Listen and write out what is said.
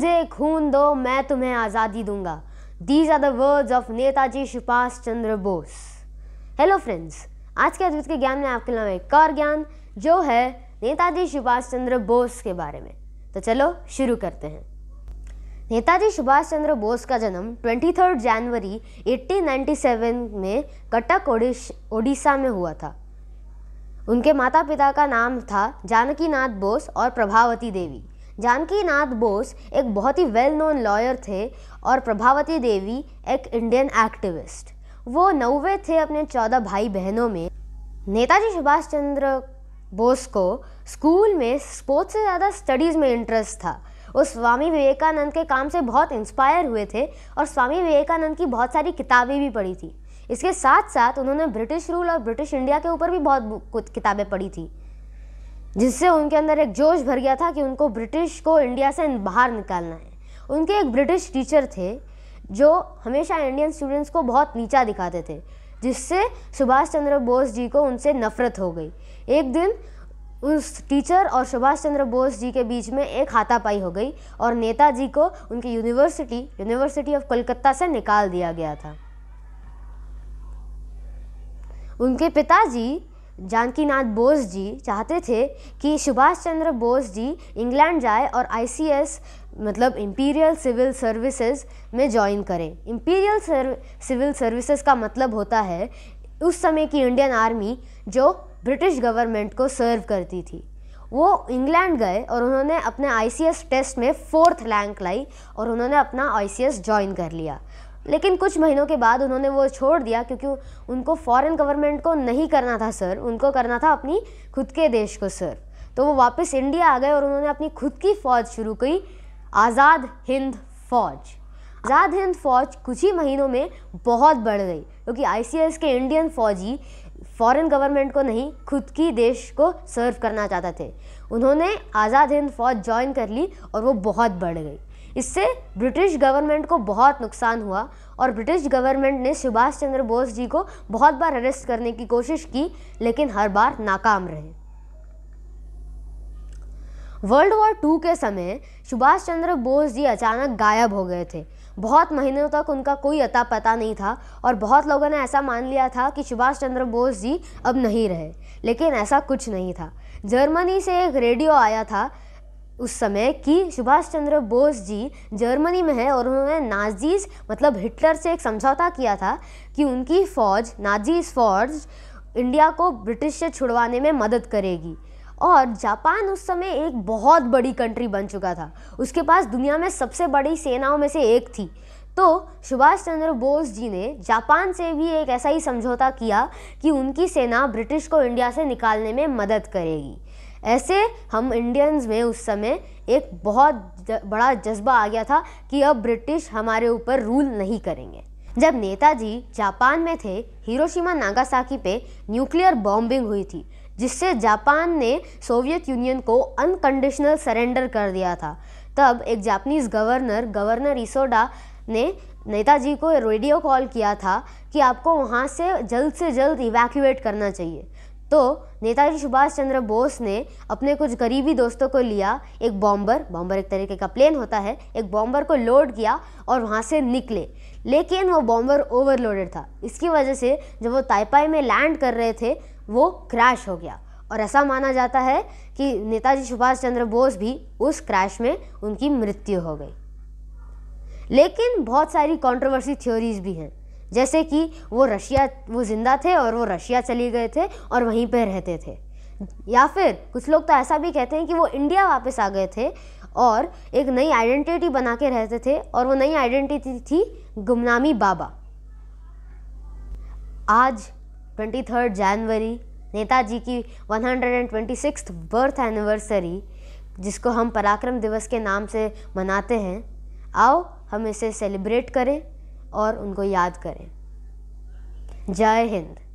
मुझे खून दो मैं तुम्हें आज़ादी दूंगा these are the words of Netaji Subhash Chandra Bose hello friends आज के अद्वित के ज्ञान में आपके लिए एक और ज्ञान जो है नेताजी सुभाष चंद्र बोस के बारे में तो चलो शुरू करते हैं नेताजी सुभाष चंद्र बोस का जन्म 23 जनवरी 1897 में कटक ओडिशा में हुआ था उनके माता पिता का नाम था नाथ बोस और प्रभावती देवी जानकी नाथ बोस एक बहुत ही वेल नोन लॉयर थे और प्रभावती देवी एक इंडियन एक्टिविस्ट वो नौवे थे अपने चौदह भाई बहनों में नेताजी सुभाष चंद्र बोस को स्कूल में स्पोर्ट्स से ज़्यादा स्टडीज़ में इंटरेस्ट था वो स्वामी विवेकानंद के काम से बहुत इंस्पायर हुए थे और स्वामी विवेकानंद की बहुत सारी किताबें भी पढ़ी थी इसके साथ साथ उन्होंने ब्रिटिश रूल और ब्रिटिश इंडिया के ऊपर भी बहुत किताबें पढ़ी थी जिससे उनके अंदर एक जोश भर गया था कि उनको ब्रिटिश को इंडिया से बाहर निकालना है उनके एक ब्रिटिश टीचर थे जो हमेशा इंडियन स्टूडेंट्स को बहुत नीचा दिखाते थे जिससे सुभाष चंद्र बोस जी को उनसे नफरत हो गई एक दिन उस टीचर और सुभाष चंद्र बोस जी के बीच में एक हाथापाई हो गई और नेताजी को उनकी यूनिवर्सिटी यूनिवर्सिटी ऑफ कलकत्ता से निकाल दिया गया था उनके पिताजी जानकीनाथ बोस जी चाहते थे कि सुभाष चंद्र बोस जी इंग्लैंड जाए और आई मतलब इम्पीरियल सिविल सर्विसेज में ज्वाइन करें इम्पीरियल सर्व, सिविल सर्विसेज का मतलब होता है उस समय की इंडियन आर्मी जो ब्रिटिश गवर्नमेंट को सर्व करती थी वो इंग्लैंड गए और उन्होंने अपने आईसीएस टेस्ट में फोर्थ रैंक लाई और उन्होंने अपना आईसीएस ज्वाइन कर लिया लेकिन कुछ महीनों के बाद उन्होंने वो छोड़ दिया क्योंकि उनको फॉरेन गवर्नमेंट को नहीं करना था सर उनको करना था अपनी खुद के देश को सर तो वो वापस इंडिया आ गए और उन्होंने अपनी खुद की फ़ौज शुरू की आज़ाद हिंद फौज आज़ाद हिंद फौज कुछ ही महीनों में बहुत बढ़ गई क्योंकि आई के इंडियन फौजी फॉरेन गवर्नमेंट को नहीं खुद की देश को सर्व करना चाहते थे उन्होंने आज़ाद हिंद फौज ज्वाइन कर ली और वो बहुत बढ़ गई इससे ब्रिटिश गवर्नमेंट को बहुत नुकसान हुआ और ब्रिटिश गवर्नमेंट ने सुभाष चंद्र बोस जी को बहुत बार अरेस्ट करने की कोशिश की लेकिन हर बार नाकाम रहे वर्ल्ड वॉर टू के समय सुभाष चंद्र बोस जी अचानक गायब हो गए थे बहुत महीनों तक उनका कोई अता पता नहीं था और बहुत लोगों ने ऐसा मान लिया था कि सुभाष चंद्र बोस जी अब नहीं रहे लेकिन ऐसा कुछ नहीं था जर्मनी से एक रेडियो आया था उस समय कि सुभाष चंद्र बोस जी जर्मनी में है और उन्होंने नाजीज मतलब हिटलर से एक समझौता किया था कि उनकी फ़ौज नाजीज फौज इंडिया को ब्रिटिश से छुड़वाने में मदद करेगी और जापान उस समय एक बहुत बड़ी कंट्री बन चुका था उसके पास दुनिया में सबसे बड़ी सेनाओं में से एक थी तो सुभाष चंद्र बोस जी ने जापान से भी एक ऐसा ही समझौता किया कि उनकी सेना ब्रिटिश को इंडिया से निकालने में मदद करेगी ऐसे हम इंडियंस में उस समय एक बहुत बड़ा जज्बा आ गया था कि अब ब्रिटिश हमारे ऊपर रूल नहीं करेंगे जब नेताजी जापान में थे हिरोशिमा नागासाकी पे न्यूक्लियर बॉम्बिंग हुई थी जिससे जापान ने सोवियत यूनियन को अनकंडीशनल सरेंडर कर दिया था तब एक जापानीज गवर्नर गवर्नर इसोडा ने नेताजी को रेडियो कॉल किया था कि आपको वहाँ से जल्द से जल्द इवैक्यूएट करना चाहिए तो नेताजी सुभाष चंद्र बोस ने अपने कुछ गरीबी दोस्तों को लिया एक बॉम्बर बॉम्बर एक तरीके का प्लेन होता है एक बॉम्बर को लोड किया और वहाँ से निकले लेकिन वो बॉम्बर ओवरलोडेड था इसकी वजह से जब वो ताइपाई में लैंड कर रहे थे वो क्रैश हो गया और ऐसा माना जाता है कि नेताजी सुभाष चंद्र बोस भी उस क्रैश में उनकी मृत्यु हो गई लेकिन बहुत सारी कंट्रोवर्सी थ्योरीज भी हैं जैसे कि वो रशिया वो ज़िंदा थे और वो रशिया चले गए थे और वहीं पर रहते थे या फिर कुछ लोग तो ऐसा भी कहते हैं कि वो इंडिया वापस आ गए थे और एक नई आइडेंटिटी बना के रहते थे और वो नई आइडेंटिटी थी गुमनामी बाबा आज 23 जनवरी नेताजी की सिक्स बर्थ एनिवर्सरी जिसको हम पराक्रम दिवस के नाम से मनाते हैं आओ हम इसे सेलिब्रेट करें और उनको याद करें जय हिंद